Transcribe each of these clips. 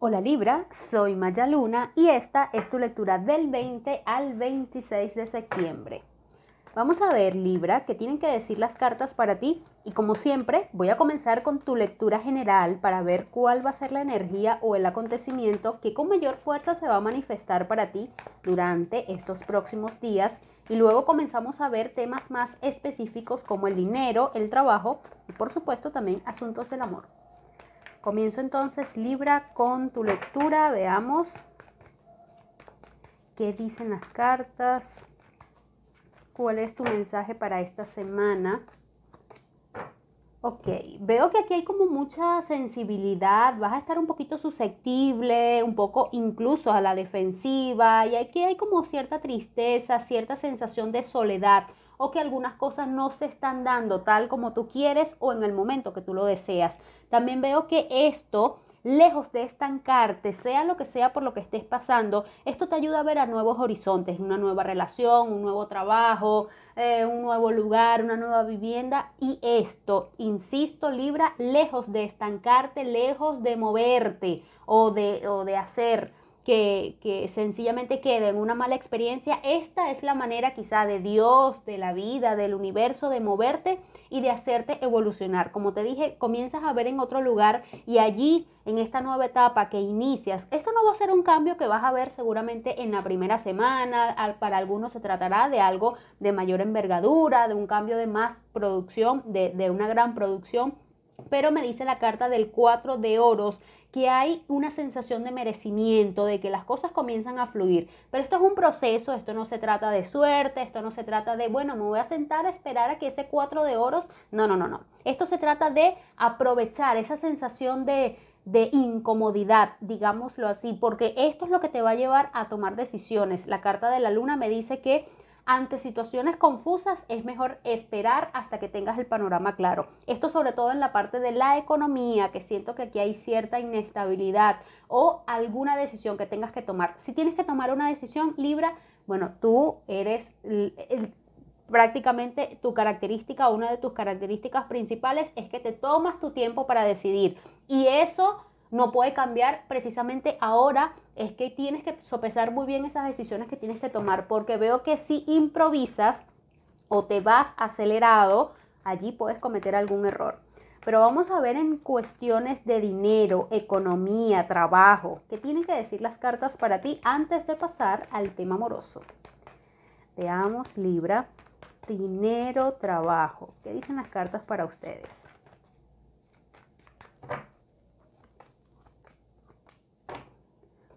Hola Libra, soy Maya Luna y esta es tu lectura del 20 al 26 de septiembre. Vamos a ver Libra qué tienen que decir las cartas para ti y como siempre voy a comenzar con tu lectura general para ver cuál va a ser la energía o el acontecimiento que con mayor fuerza se va a manifestar para ti durante estos próximos días y luego comenzamos a ver temas más específicos como el dinero, el trabajo y por supuesto también asuntos del amor. Comienzo entonces Libra con tu lectura. Veamos qué dicen las cartas. ¿Cuál es tu mensaje para esta semana? Ok, veo que aquí hay como mucha sensibilidad, vas a estar un poquito susceptible, un poco incluso a la defensiva, y aquí hay como cierta tristeza, cierta sensación de soledad o que algunas cosas no se están dando tal como tú quieres o en el momento que tú lo deseas. También veo que esto lejos de estancarte, sea lo que sea por lo que estés pasando, esto te ayuda a ver a nuevos horizontes, una nueva relación, un nuevo trabajo, eh, un nuevo lugar, una nueva vivienda. Y esto, insisto, Libra, lejos de estancarte, lejos de moverte o de, o de hacer que, sencillamente queda en una mala experiencia, esta es la manera quizá de Dios, de la vida, del universo, de moverte y de hacerte evolucionar. Como te dije, comienzas a ver en otro lugar y allí, en esta nueva etapa que inicias, esto no va a ser un cambio que vas a ver seguramente en la primera semana, para algunos se tratará de algo de mayor envergadura, de un cambio de más producción, de una gran producción pero me dice la carta del 4 de oros que hay una sensación de merecimiento, de que las cosas comienzan a fluir. Pero esto es un proceso, esto no se trata de suerte, esto no se trata de, bueno, me voy a sentar a esperar a que ese 4 de oros, no, no, no, no. Esto se trata de aprovechar esa sensación de, de incomodidad, digámoslo así, porque esto es lo que te va a llevar a tomar decisiones. La carta de la luna me dice que ante situaciones confusas es mejor esperar hasta que tengas el panorama claro. Esto sobre todo en la parte de la economía, que siento que aquí hay cierta inestabilidad o alguna decisión que tengas que tomar. Si tienes que tomar una decisión, Libra, bueno, tú eres prácticamente tu característica, una de tus características principales es que te tomas tu tiempo para decidir. Y eso no puede cambiar precisamente ahora, es que tienes que sopesar muy bien esas decisiones que tienes que tomar, porque veo que si improvisas o te vas acelerado, allí puedes cometer algún error. Pero vamos a ver en cuestiones de dinero, economía, trabajo, qué tienen que decir las cartas para ti antes de pasar al tema amoroso. Veamos Libra, dinero, trabajo. ¿Qué dicen las cartas para ustedes?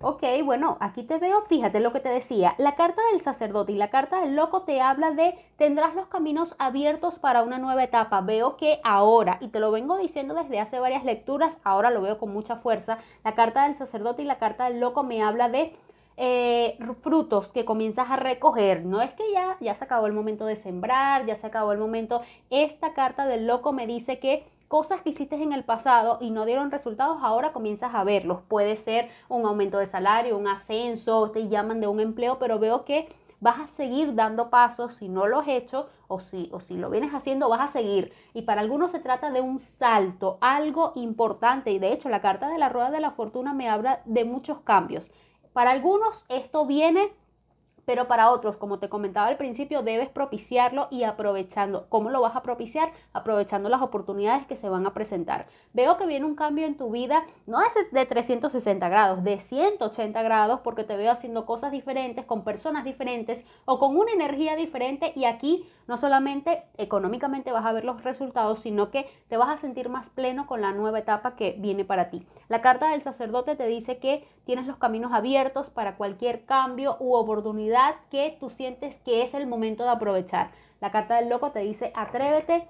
Ok, bueno, aquí te veo, fíjate lo que te decía, la carta del sacerdote y la carta del loco te habla de tendrás los caminos abiertos para una nueva etapa. Veo que ahora, y te lo vengo diciendo desde hace varias lecturas, ahora lo veo con mucha fuerza, la carta del sacerdote y la carta del loco me habla de eh, frutos que comienzas a recoger. No es que ya, ya se acabó el momento de sembrar, ya se acabó el momento. Esta carta del loco me dice que cosas que hiciste en el pasado y no dieron resultados, ahora comienzas a verlos. Puede ser un aumento de salario, un ascenso, te llaman de un empleo, pero veo que vas a seguir dando pasos si no lo has hecho o si, o si lo vienes haciendo, vas a seguir. Y para algunos se trata de un salto, algo importante. Y de hecho, la carta de la rueda de la fortuna me habla de muchos cambios. Para algunos esto viene pero para otros, como te comentaba al principio, debes propiciarlo y aprovechando. ¿Cómo lo vas a propiciar? Aprovechando las oportunidades que se van a presentar. Veo que viene un cambio en tu vida, no es de 360 grados, de 180 grados, porque te veo haciendo cosas diferentes, con personas diferentes o con una energía diferente y aquí no solamente económicamente vas a ver los resultados, sino que te vas a sentir más pleno con la nueva etapa que viene para ti. La carta del sacerdote te dice que tienes los caminos abiertos para cualquier cambio u oportunidad que tú sientes que es el momento de aprovechar. La carta del loco te dice, atrévete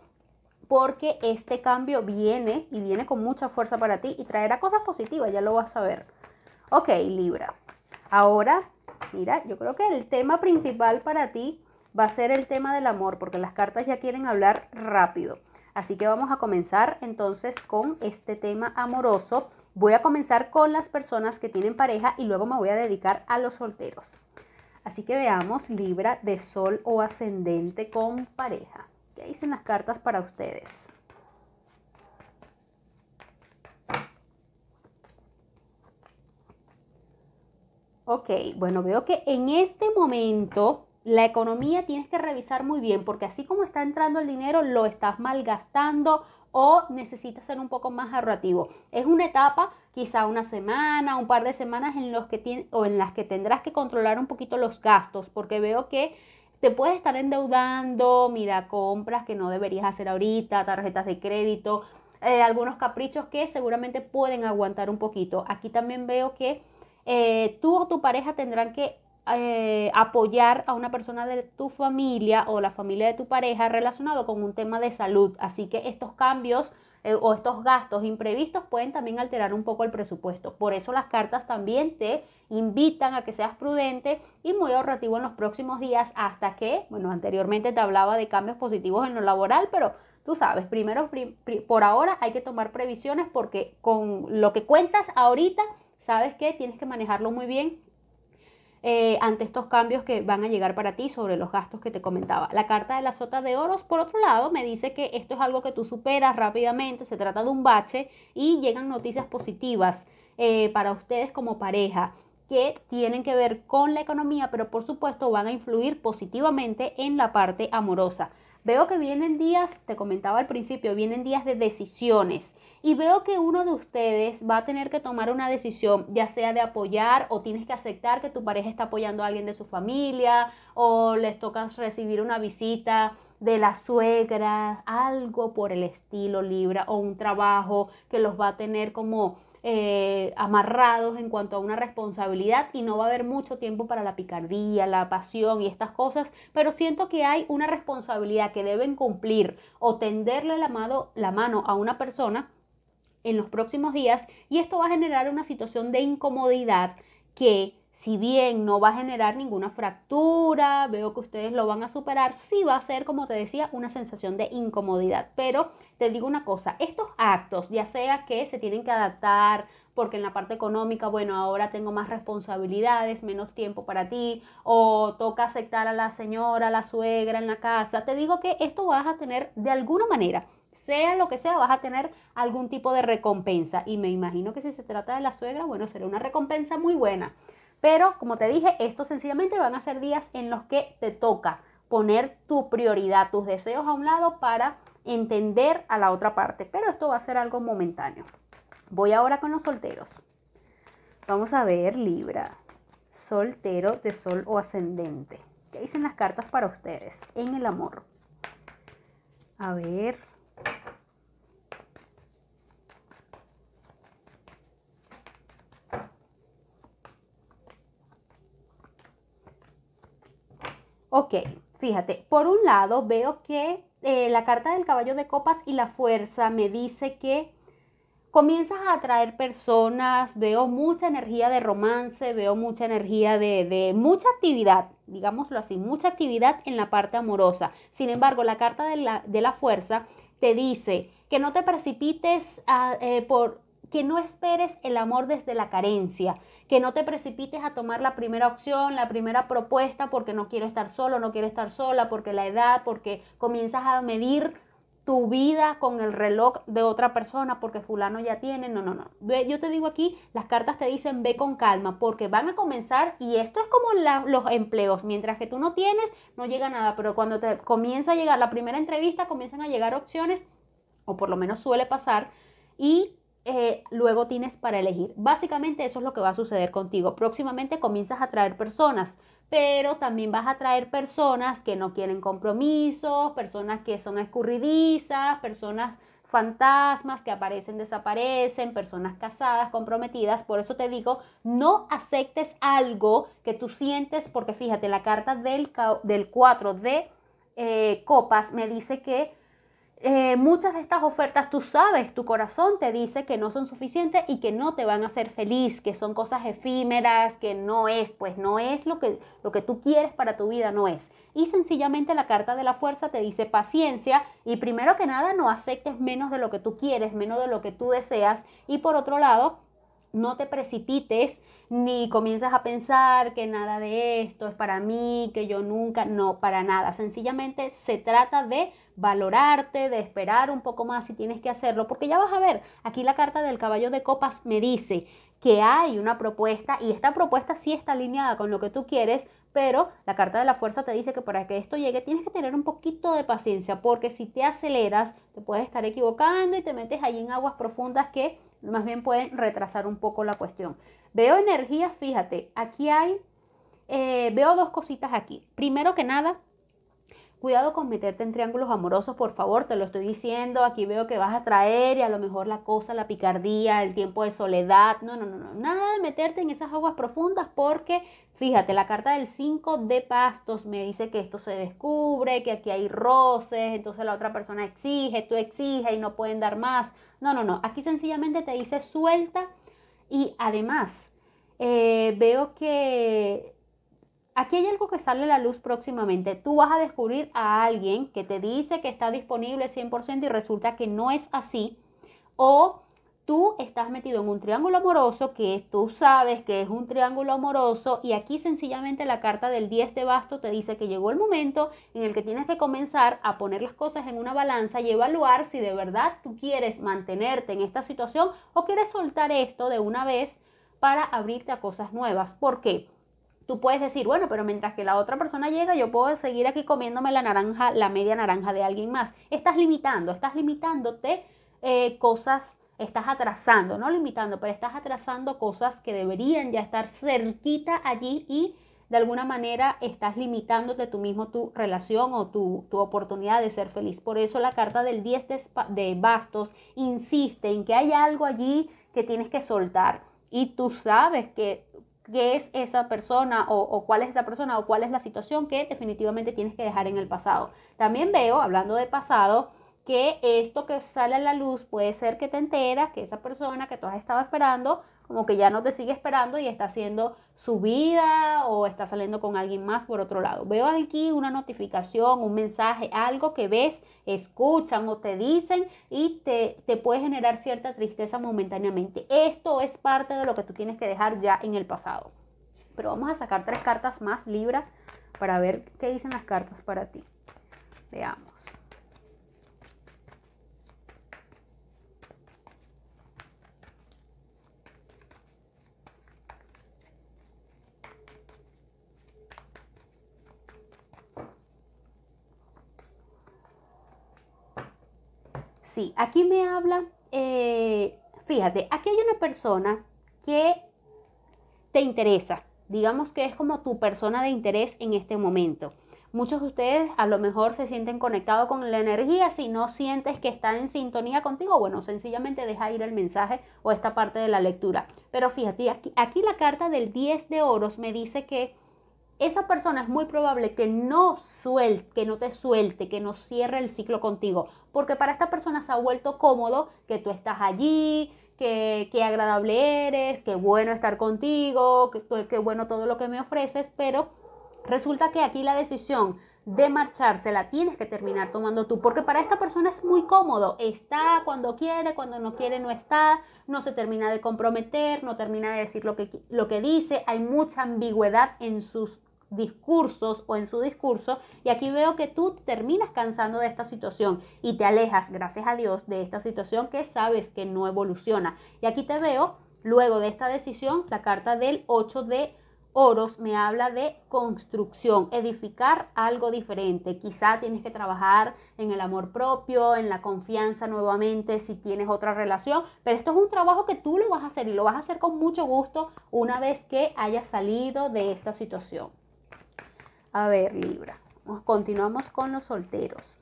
porque este cambio viene y viene con mucha fuerza para ti y traerá cosas positivas, ya lo vas a ver. Ok, Libra. Ahora, mira, yo creo que el tema principal para ti va a ser el tema del amor, porque las cartas ya quieren hablar rápido. Así que vamos a comenzar entonces con este tema amoroso. Voy a comenzar con las personas que tienen pareja y luego me voy a dedicar a los solteros. Así que veamos Libra de Sol o Ascendente con pareja. ¿Qué dicen las cartas para ustedes? Ok, bueno, veo que en este momento la economía tienes que revisar muy bien porque así como está entrando el dinero, lo estás malgastando, o necesitas ser un poco más ahorrativo. Es una etapa, quizá una semana, un par de semanas en, los que o en las que tendrás que controlar un poquito los gastos, porque veo que te puedes estar endeudando, mira, compras que no deberías hacer ahorita, tarjetas de crédito, eh, algunos caprichos que seguramente pueden aguantar un poquito. Aquí también veo que eh, tú o tu pareja tendrán que eh, apoyar a una persona de tu familia o la familia de tu pareja relacionado con un tema de salud. Así que estos cambios eh, o estos gastos imprevistos pueden también alterar un poco el presupuesto. Por eso las cartas también te invitan a que seas prudente y muy ahorrativo en los próximos días hasta que, bueno, anteriormente te hablaba de cambios positivos en lo laboral, pero tú sabes, primero, por ahora hay que tomar previsiones porque con lo que cuentas ahorita, sabes que tienes que manejarlo muy bien eh, ante estos cambios que van a llegar para ti sobre los gastos que te comentaba. La carta de la sota de oros, por otro lado, me dice que esto es algo que tú superas rápidamente, se trata de un bache y llegan noticias positivas eh, para ustedes como pareja que tienen que ver con la economía, pero por supuesto van a influir positivamente en la parte amorosa. Veo que vienen días, te comentaba al principio, vienen días de decisiones y veo que uno de ustedes va a tener que tomar una decisión, ya sea de apoyar o tienes que aceptar que tu pareja está apoyando a alguien de su familia o les toca recibir una visita de la suegra, algo por el estilo Libra o un trabajo que los va a tener como eh, amarrados en cuanto a una responsabilidad y no va a haber mucho tiempo para la picardía, la pasión y estas cosas, pero siento que hay una responsabilidad que deben cumplir o tenderle la, mano, la mano a una persona en los próximos días y esto va a generar una situación de incomodidad que si bien no va a generar ninguna fractura, veo que ustedes lo van a superar, sí va a ser, como te decía, una sensación de incomodidad, pero te digo una cosa, estos actos, ya sea que se tienen que adaptar, porque en la parte económica, bueno, ahora tengo más responsabilidades, menos tiempo para ti, o toca aceptar a la señora, a la suegra en la casa, te digo que esto vas a tener de alguna manera sea lo que sea, vas a tener algún tipo de recompensa. Y me imagino que si se trata de la suegra, bueno, será una recompensa muy buena. Pero como te dije, estos sencillamente van a ser días en los que te toca poner tu prioridad, tus deseos a un lado para entender a la otra parte, pero esto va a ser algo momentáneo. Voy ahora con los solteros. Vamos a ver Libra, soltero de sol o ascendente. ¿Qué dicen las cartas para ustedes en el amor? A ver. Ok, fíjate, por un lado veo que eh, la carta del caballo de copas y la fuerza me dice que comienzas a atraer personas, veo mucha energía de romance, veo mucha energía de, de, mucha actividad, digámoslo así, mucha actividad en la parte amorosa. Sin embargo, la carta de la, de la fuerza te dice que no te precipites eh, por que no esperes el amor desde la carencia, que no te precipites a tomar la primera opción, la primera propuesta porque no quiero estar solo, no quiero estar sola, porque la edad, porque comienzas a medir tu vida con el reloj de otra persona porque fulano ya tiene, no, no, no. Yo te digo aquí, las cartas te dicen ve con calma porque van a comenzar y esto es como los empleos, mientras que tú no tienes, no llega nada, pero cuando te comienza a llegar la primera entrevista, comienzan a llegar opciones, o por lo menos suele pasar, y eh, luego tienes para elegir. Básicamente eso es lo que va a suceder contigo. Próximamente comienzas a traer personas, pero también vas a traer personas que no quieren compromisos, personas que son escurridizas, personas fantasmas que aparecen, desaparecen, personas casadas, comprometidas. Por eso te digo, no aceptes algo que tú sientes, porque fíjate, la carta del, del 4 de eh, copas me dice que eh, muchas de estas ofertas tú sabes, tu corazón te dice que no son suficientes y que no te van a hacer feliz, que son cosas efímeras, que no es, pues no es lo que, lo que tú quieres para tu vida, no es. Y sencillamente la carta de la fuerza te dice paciencia y primero que nada no aceptes menos de lo que tú quieres, menos de lo que tú deseas y por otro lado no te precipites ni comienzas a pensar que nada de esto es para mí, que yo nunca, no, para nada. Sencillamente se trata de valorarte, de esperar un poco más si tienes que hacerlo, porque ya vas a ver, aquí la carta del caballo de copas me dice que hay una propuesta y esta propuesta sí está alineada con lo que tú quieres, pero la carta de la fuerza te dice que para que esto llegue tienes que tener un poquito de paciencia, porque si te aceleras te puedes estar equivocando y te metes ahí en aguas profundas que más bien pueden retrasar un poco la cuestión. Veo energías, fíjate, aquí hay, eh, veo dos cositas aquí. Primero que nada, Cuidado con meterte en triángulos amorosos, por favor, te lo estoy diciendo. Aquí veo que vas a traer y a lo mejor la cosa, la picardía, el tiempo de soledad. No, no, no, no. Nada de meterte en esas aguas profundas porque, fíjate, la carta del 5 de pastos me dice que esto se descubre, que aquí hay roces, entonces la otra persona exige, tú exiges y no pueden dar más. No, no, no. Aquí sencillamente te dice suelta y además eh, veo que Aquí hay algo que sale a la luz próximamente. Tú vas a descubrir a alguien que te dice que está disponible 100% y resulta que no es así. O tú estás metido en un triángulo amoroso que tú sabes que es un triángulo amoroso y aquí sencillamente la carta del 10 de basto te dice que llegó el momento en el que tienes que comenzar a poner las cosas en una balanza y evaluar si de verdad tú quieres mantenerte en esta situación o quieres soltar esto de una vez para abrirte a cosas nuevas. ¿Por qué? Tú puedes decir, bueno, pero mientras que la otra persona llega, yo puedo seguir aquí comiéndome la naranja, la media naranja de alguien más. Estás limitando, estás limitándote eh, cosas, estás atrasando, no limitando, pero estás atrasando cosas que deberían ya estar cerquita allí y de alguna manera estás limitándote tú mismo tu relación o tu, tu, oportunidad de ser feliz. Por eso la carta del 10 de, de, bastos insiste en que hay algo allí que tienes que soltar. Y tú sabes que qué es esa persona o, cuál es esa persona o cuál es la situación que definitivamente tienes que dejar en el pasado. También veo, hablando de pasado, que esto que sale a la luz puede ser que te enteras que esa persona que tú has estado esperando, como que ya no te sigue esperando y está haciendo su vida o está saliendo con alguien más por otro lado. Veo aquí una notificación, un mensaje, algo que ves, escuchan o te dicen y te, te puede generar cierta tristeza momentáneamente. Esto es parte de lo que tú tienes que dejar ya en el pasado. Pero vamos a sacar tres cartas más, Libra, para ver qué dicen las cartas para ti. Veamos. Sí, aquí me habla, eh, fíjate, aquí hay una persona que te interesa, digamos que es como tu persona de interés en este momento. Muchos de ustedes a lo mejor se sienten conectados con la energía, si no sientes que está en sintonía contigo, bueno, sencillamente deja ir el mensaje o esta parte de la lectura. Pero fíjate, aquí, aquí la carta del 10 de oros me dice que esa persona es muy probable que no suelte, que no te suelte, que no cierre el ciclo contigo, porque para esta persona se ha vuelto cómodo que tú estás allí, que, agradable eres, que bueno estar contigo, que, bueno todo lo que me ofreces, pero resulta que aquí la decisión de marcharse la tienes que terminar tomando tú, porque para esta persona es muy cómodo, está cuando quiere, cuando no quiere no está, no se termina de comprometer, no termina de decir lo que, lo que dice, hay mucha ambigüedad en sus discursos o en su discurso. Y aquí veo que tú terminas cansando de esta situación y te alejas, gracias a Dios, de esta situación que sabes que no evoluciona. Y aquí te veo, luego de esta decisión, la carta del 8 de oros me habla de construcción, edificar algo diferente. Quizá tienes que trabajar en el amor propio, en la confianza nuevamente, si tienes otra relación, pero esto es un trabajo que tú lo vas a hacer y lo vas a hacer con mucho gusto una vez que hayas salido de esta situación. A ver, Libra. Continuamos con los solteros.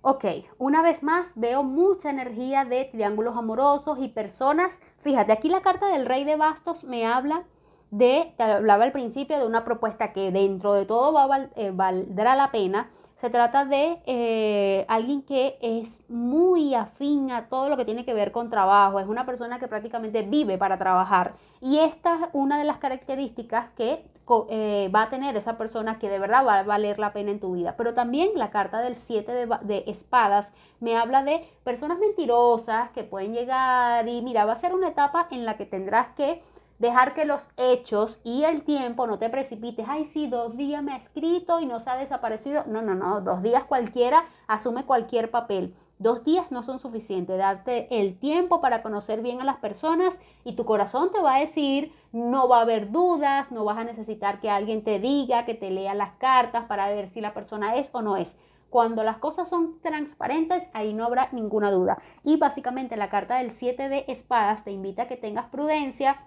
Ok, una vez más veo mucha energía de triángulos amorosos y personas. Fíjate, aquí la carta del rey de bastos me habla de, te hablaba al principio de una propuesta que dentro de todo eh, valdrá la pena, se trata de eh, alguien que es muy afín a todo lo que tiene que ver con trabajo, es una persona que prácticamente vive para trabajar. Y esta es una de las características que eh, va a tener esa persona que de verdad va a valer la pena en tu vida. Pero también la carta del 7 de, de, espadas me habla de personas mentirosas que pueden llegar y mira, va a ser una etapa en la que tendrás que dejar que los hechos y el tiempo no te precipites. Ay, sí, dos días me ha escrito y no se ha desaparecido. No, no, no, dos días cualquiera asume cualquier papel. Dos días no son suficientes. Darte el tiempo para conocer bien a las personas y tu corazón te va a decir, no va a haber dudas, no vas a necesitar que alguien te diga, que te lea las cartas para ver si la persona es o no es. Cuando las cosas son transparentes, ahí no habrá ninguna duda. Y básicamente la carta del 7 de espadas te invita a que tengas prudencia,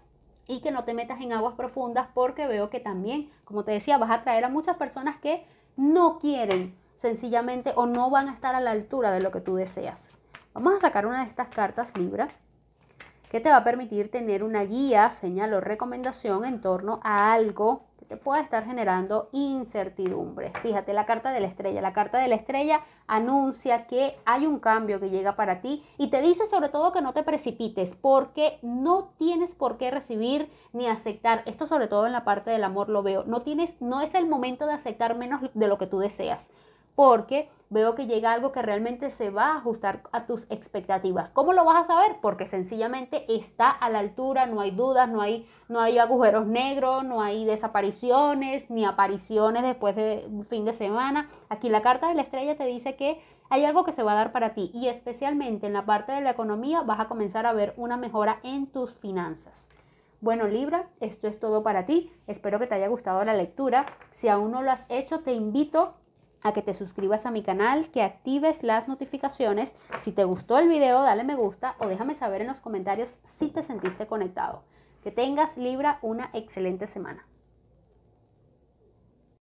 y que no te metas en aguas profundas porque veo que también, como te decía, vas a atraer a muchas personas que no quieren sencillamente o no van a estar a la altura de lo que tú deseas. Vamos a sacar una de estas cartas Libra que te va a permitir tener una guía, señal o recomendación en torno a algo puede estar generando incertidumbre. Fíjate la carta de la estrella. La carta de la estrella anuncia que hay un cambio que llega para ti y te dice sobre todo que no te precipites porque no tienes por qué recibir ni aceptar. Esto sobre todo en la parte del amor lo veo. No tienes no es el momento de aceptar menos de lo que tú deseas porque veo que llega algo que realmente se va a ajustar a tus expectativas. ¿Cómo lo vas a saber? Porque sencillamente está a la altura, no hay dudas, no hay, no hay agujeros negros, no hay desapariciones, ni apariciones después de un fin de semana. Aquí la carta de la estrella te dice que hay algo que se va a dar para ti y especialmente en la parte de la economía vas a comenzar a ver una mejora en tus finanzas. Bueno Libra, esto es todo para ti. Espero que te haya gustado la lectura. Si aún no lo has hecho, te invito a que te suscribas a mi canal, que actives las notificaciones. Si te gustó el video, dale me gusta o déjame saber en los comentarios si te sentiste conectado. Que tengas Libra una excelente semana.